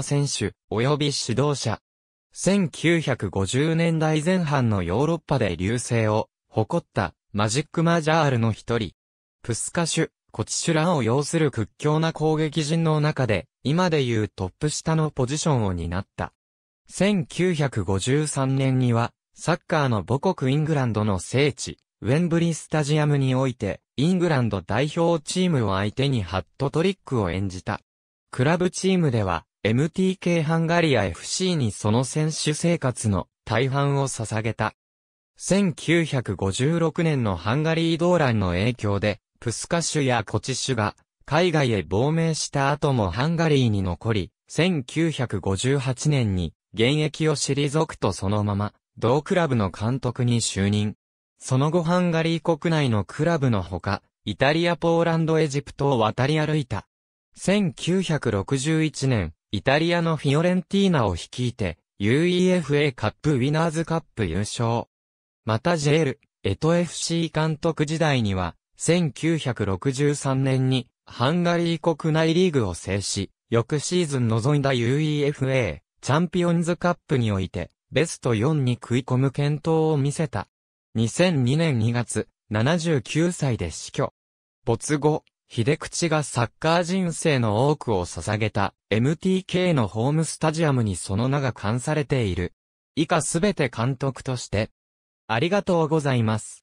選手、及び指導者。1950年代前半のヨーロッパで流星を誇ったマジックマジャールの一人。プスカシュ、コチシュランを要する屈強な攻撃陣の中で、今でいうトップ下のポジションを担った。1953年には、サッカーの母国イングランドの聖地、ウェンブリースタジアムにおいて、イングランド代表チームを相手にハットトリックを演じた。クラブチームでは、MTK ハンガリア FC にその選手生活の大半を捧げた。1956年のハンガリー動乱の影響で、プスカシュやコチシュが海外へ亡命した後もハンガリーに残り、1958年に現役を退くとそのまま、同クラブの監督に就任。その後ハンガリー国内のクラブのほか、イタリアポーランドエジプトを渡り歩いた。1961年、イタリアのフィオレンティーナを率いて、UEFA カップウィナーズカップ優勝。またジェール、エト FC 監督時代には、1963年に、ハンガリー国内リーグを制し、翌シーズン臨んだ UEFA チャンピオンズカップにおいて、ベスト4に食い込む検討を見せた。2002年2月、79歳で死去。没後、秀口がサッカー人生の多くを捧げた MTK のホームスタジアムにその名が冠されている。以下すべて監督として。ありがとうございます。